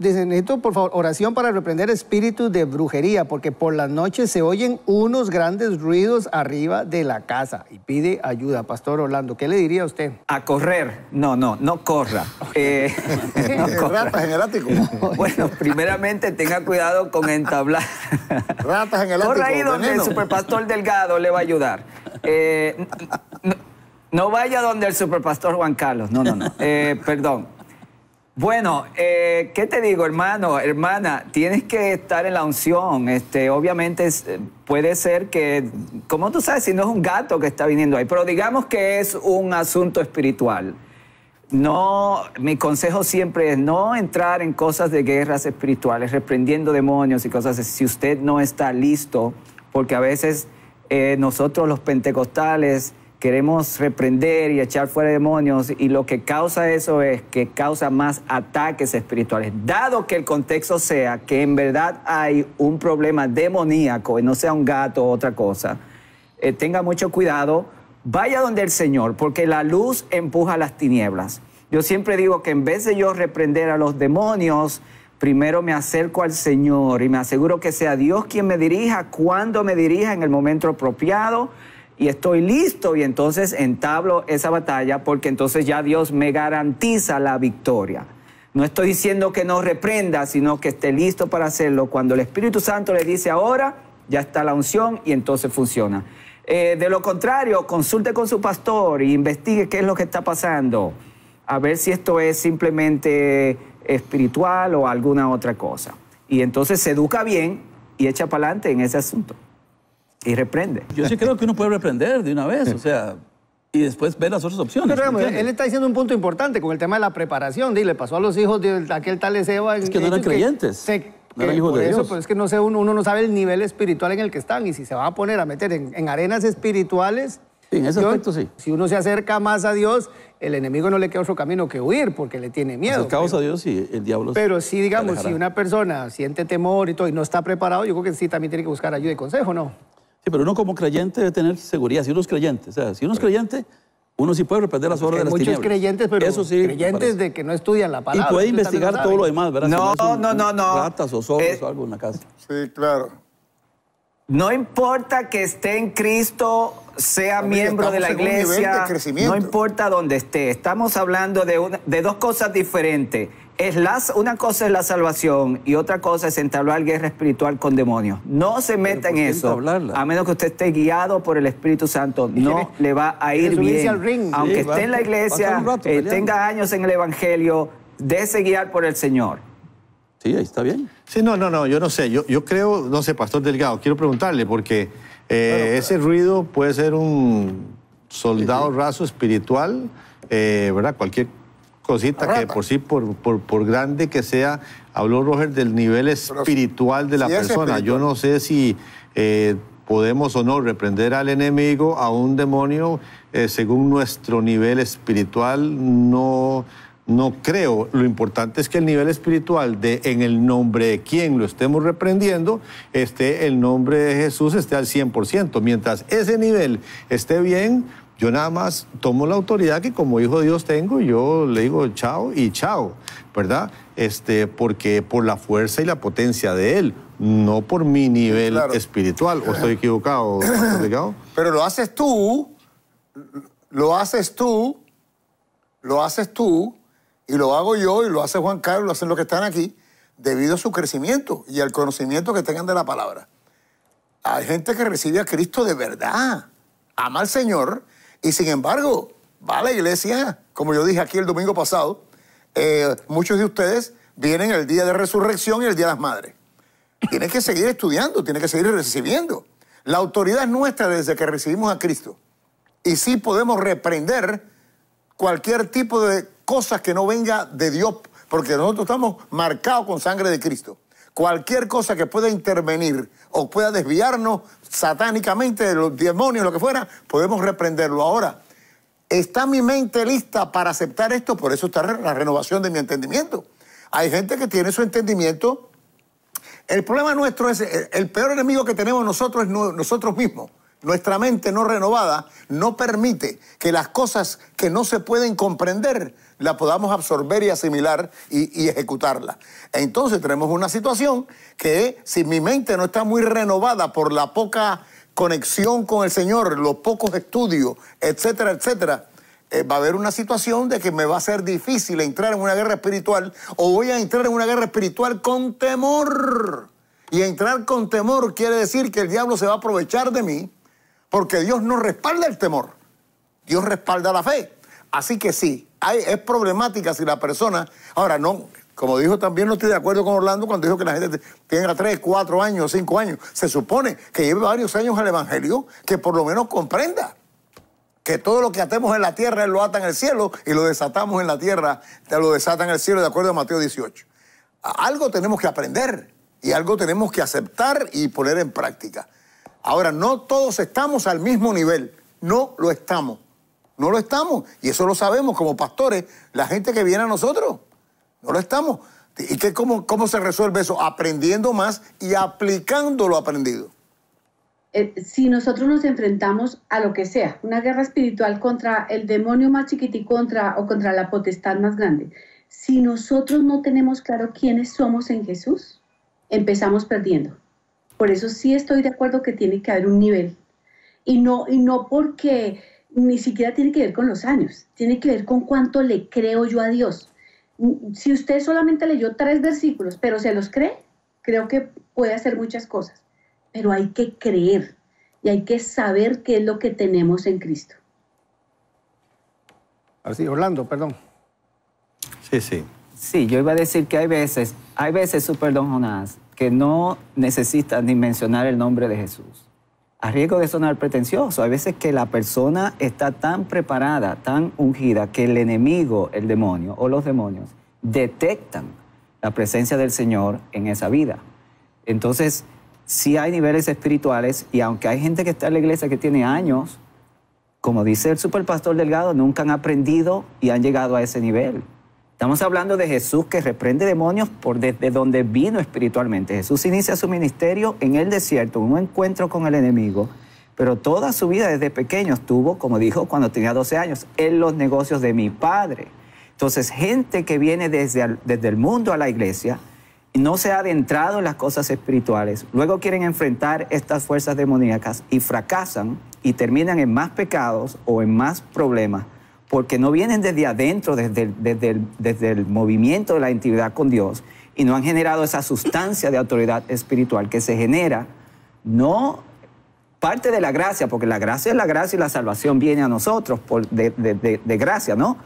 Dice, necesito por favor oración para reprender espíritus de brujería, porque por las noches se oyen unos grandes ruidos arriba de la casa. Y pide ayuda, Pastor Orlando. ¿Qué le diría a usted? A correr. No, no, no corra. Eh, Ratas en el ático. bueno, primeramente tenga cuidado con entablar. Ratas en el ático. Corra ahí donde el superpastor Delgado le va a ayudar. Eh, no, vaya donde el superpastor Juan Carlos. No, no, no. Eh, perdón. Bueno, eh, ¿qué te digo, hermano, hermana? Tienes que estar en la unción. Este, obviamente eh, puede ser que, ¿cómo tú sabes, si no es un gato que está viniendo ahí, pero digamos que es un asunto espiritual. No, mi consejo siempre es no entrar en cosas de guerras espirituales, reprendiendo demonios y cosas así, si usted no está listo, porque a veces eh, nosotros los pentecostales queremos reprender y echar fuera demonios y lo que causa eso es que causa más ataques espirituales. Dado que el contexto sea que en verdad hay un problema demoníaco y no sea un gato o otra cosa, eh, tenga mucho cuidado, vaya donde el Señor, porque la luz empuja las tinieblas. Yo siempre digo que en vez de yo reprender a los demonios, primero me acerco al Señor y me aseguro que sea Dios quien me dirija, cuando me dirija, en el momento apropiado y estoy listo y entonces entablo esa batalla porque entonces ya Dios me garantiza la victoria. No estoy diciendo que no reprenda, sino que esté listo para hacerlo. Cuando el Espíritu Santo le dice ahora, ya está la unción y entonces funciona. Eh, de lo contrario, consulte con su pastor e investigue qué es lo que está pasando, a ver si esto es simplemente espiritual o alguna otra cosa. Y entonces se educa bien y echa para adelante en ese asunto. Y reprende. Yo sí creo que uno puede reprender de una vez, o sea, y después ver las otras opciones. él está diciendo un punto importante con el tema de la preparación, Dile, le pasó a los hijos de aquel tal Ezeba. Es que no eran creyentes. no eran hijos de Dios. Pero pues, es que no sé, uno, no sabe el nivel espiritual en el que están y si se va a poner a meter en, arenas espirituales. Sí, en ese aspecto sí. Si uno se acerca más a Dios, el enemigo no le queda otro camino que huir porque le tiene miedo. Acercaos a Dios y el diablo. Pero sí, digamos, si una persona siente temor y todo y no está preparado, yo creo que sí también tiene que buscar ayuda y consejo, ¿no? Sí, pero uno como creyente debe tener seguridad, si uno es creyente. O sea, si uno es creyente, uno sí puede reprender las obras de las muchos creyentes, pero Eso sí, creyentes de que no estudian la palabra. Y puede investigar todo lo demás, ¿verdad? No, no, no, no, o zorros o eh, algo en la casa. Sí, claro. No importa que esté en Cristo, sea miembro de la iglesia, no importa dónde esté, estamos hablando de, dos cosas diferentes. Es una cosa es la salvación y otra cosa es entablar guerra espiritual con demonios. No se meta en eso. A menos que usted esté guiado por el Espíritu Santo, no le va a ir bien. Aunque esté en la iglesia, eh, tenga años en el Evangelio, dése guiar por el Señor. Sí, ahí está bien. Sí, no, no, no, yo no sé. Yo, yo creo, no sé, Pastor Delgado, quiero preguntarle, porque eh, ese ruido puede ser un soldado raso espiritual, eh, ¿verdad? Cualquier cosita que por sí, por, por, por, grande que sea, habló Roger del nivel espiritual de la persona. Yo no sé si eh, podemos o no reprender al enemigo, a un demonio, según nuestro nivel espiritual, no no creo. Lo importante es que el nivel espiritual de en el nombre de quien lo estemos reprendiendo, esté el nombre de Jesús esté al 100%. Mientras ese nivel esté bien, yo nada más tomo la autoridad que como hijo de Dios tengo, yo le digo chao y chao, ¿verdad? Este, porque por la fuerza y la potencia de él, no por mi nivel espiritual. ¿O estoy equivocado? Pero lo haces tú, lo haces tú, lo haces tú, y lo hago yo y lo hace Juan Carlos, lo hacen los que están aquí, debido a su crecimiento y al conocimiento que tengan de la palabra. Hay gente que recibe a Cristo de verdad, ama al Señor y sin embargo va a la iglesia, como yo dije aquí el domingo pasado, eh, muchos de ustedes vienen el día de resurrección y el día de las madres. Tienen que seguir estudiando, tienen que seguir recibiendo. La autoridad es nuestra desde que recibimos a Cristo. Y sí podemos reprender cualquier tipo de cosas que no venga de Dios, porque nosotros estamos marcados con sangre de Cristo. Cualquier cosa que pueda intervenir o pueda desviarnos satánicamente de los demonios, lo que fuera, podemos reprenderlo. Ahora, ¿está mi mente lista para aceptar esto? Por eso está la renovación de mi entendimiento. Hay gente que tiene su entendimiento. El problema nuestro es, el peor enemigo que tenemos nosotros es nosotros mismos. Nuestra mente no renovada no permite que las cosas que no se pueden comprender las podamos absorber y asimilar y, y ejecutarlas. Entonces tenemos una situación que si mi mente no está muy renovada por la poca conexión con el Señor, los pocos estudios, etcétera, etcétera, eh, va a haber una situación de que me va a ser difícil entrar en una guerra espiritual o voy a entrar en una guerra espiritual con temor. Y entrar con temor quiere decir que el diablo se va a aprovechar de mí porque Dios no respalda el temor, Dios respalda la fe. Así que sí, es problemática si la persona, ahora no, como dijo también, no estoy de acuerdo con Orlando cuando dijo que la gente tenga tres, cuatro años, cinco años. Se supone que lleve varios años al Evangelio, que por lo menos comprenda que todo lo que atemos en la tierra, lo ata en el cielo y lo desatamos en la tierra, lo desata en el cielo, de acuerdo a Mateo 18. Algo tenemos que aprender y algo tenemos que aceptar y poner en práctica. Ahora, no todos estamos al mismo nivel, no lo estamos, no lo estamos, y eso lo sabemos como pastores, la gente que viene a nosotros, no lo estamos. ¿Y qué, cómo, cómo se resuelve eso? Aprendiendo más y aplicando lo aprendido. Eh, si nosotros nos enfrentamos a lo que sea, una guerra espiritual contra el demonio más chiquitito contra, o contra la potestad más grande, si nosotros no tenemos claro quiénes somos en Jesús, empezamos perdiendo. Por eso sí estoy de acuerdo que tiene que haber un nivel. Y no, y no porque ni siquiera tiene que ver con los años, tiene que ver con cuánto le creo yo a Dios. Si usted solamente leyó tres versículos, pero se los cree, creo que puede hacer muchas cosas, pero hay que creer y hay que saber qué es lo que tenemos en Cristo. Así, Orlando, perdón. Sí, sí. Sí, yo iba a decir que hay veces, hay veces, su perdón, Jonás, que no necesitan ni mencionar el nombre de Jesús. A riesgo de sonar pretencioso, hay veces que la persona está tan preparada, tan ungida, que el enemigo, el demonio o los demonios detectan la presencia del Señor en esa vida. Entonces, sí hay niveles espirituales y aunque hay gente que está en la iglesia que tiene años, como dice el superpastor Delgado, nunca han aprendido y han llegado a ese nivel. Estamos hablando de Jesús que reprende demonios por desde donde vino espiritualmente. Jesús inicia su ministerio en el desierto, un encuentro con el enemigo, pero toda su vida desde pequeño estuvo, como dijo, cuando tenía 12 años, en los negocios de mi padre. Entonces, gente que viene desde, desde el mundo a la iglesia y no se ha adentrado en las cosas espirituales, luego quieren enfrentar estas fuerzas demoníacas y fracasan y terminan en más pecados o en más problemas porque no vienen desde adentro, desde el, desde movimiento de la intimidad con Dios, y no han generado esa sustancia de autoridad espiritual que se genera, no parte de la gracia, porque la gracia es la gracia y la salvación viene a nosotros de, gracia, ¿no?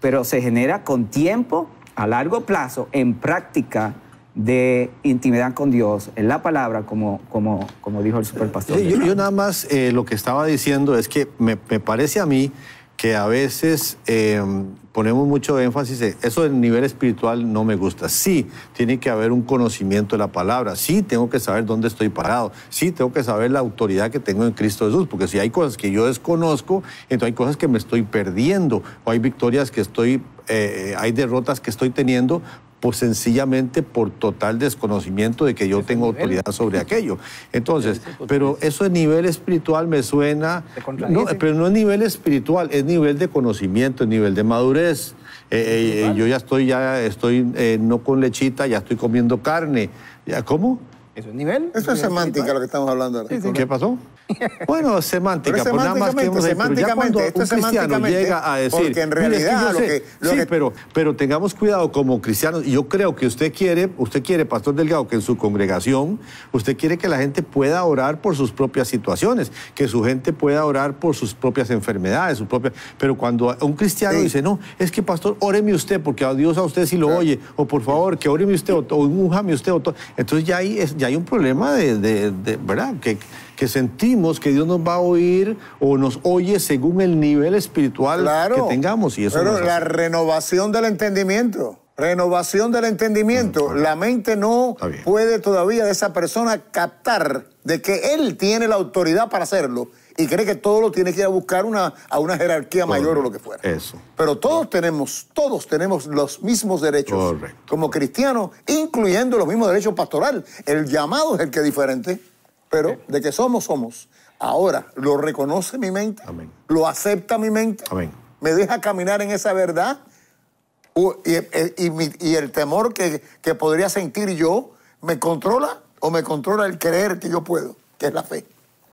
Pero se genera con tiempo, a largo plazo, en práctica de intimidad con Dios, en la palabra, como, como, como dijo el superpastor. Yo, nada más eh, lo que estaba diciendo es que me, me parece a mí que a veces em, ponemos mucho énfasis en eso del nivel espiritual no me gusta. Sí, tiene que haber un conocimiento de la palabra. Sí, tengo que saber dónde estoy parado. Sí, tengo que saber la autoridad que tengo en Cristo Jesús. Porque si hay cosas que yo desconozco, entonces hay cosas que me estoy perdiendo. O hay victorias que estoy, eh, eh, hay derrotas que estoy teniendo pues sencillamente por total desconocimiento de que yo tengo autoridad sobre aquello. Entonces, pero eso es nivel espiritual me suena, pero no es nivel espiritual, es nivel de conocimiento, es nivel de madurez. Eh, eh, eh, yo ya estoy, ya estoy no con lechita, ya estoy comiendo carne. ¿Ya, ¿Cómo? ¿Eso es nivel? Eso es semántica lo que estamos hablando ¿Qué pasó? Bueno, semántica, pues nada más que semánticamente, un cristiano llega a decir, porque en realidad que, sí, pero pero tengamos cuidado como cristianos. Yo creo que usted quiere, usted quiere, Pastor Delgado, que en su congregación usted quiere que la gente pueda orar por sus propias situaciones, que su gente pueda orar por sus propias enfermedades, su propia. Pero cuando un cristiano dice no, es que Pastor, óreme usted porque a Dios a usted si lo oye, o por favor que óreme usted o, usted o entonces ya hay ya hay un problema de, de verdad que que sentimos que Dios nos va a oír o nos oye según el nivel espiritual que tengamos. Y eso pero la renovación del entendimiento. Renovación del entendimiento. Mm, la mente no puede todavía de esa persona captar de que él tiene la autoridad para hacerlo y cree que todo lo tiene que ir a buscar una, a una jerarquía mayor o lo que fuera. Eso. Pero todos tenemos, todos tenemos los mismos derechos como cristianos, incluyendo los mismos derechos pastoral. El llamado es el que es diferente. Pero de que somos, somos. Ahora lo reconoce mi mente, lo acepta mi mente, me deja caminar en esa verdad e, e, y, el temor que podría sentir yo me controla o me controla el creer que yo puedo, que es la fe.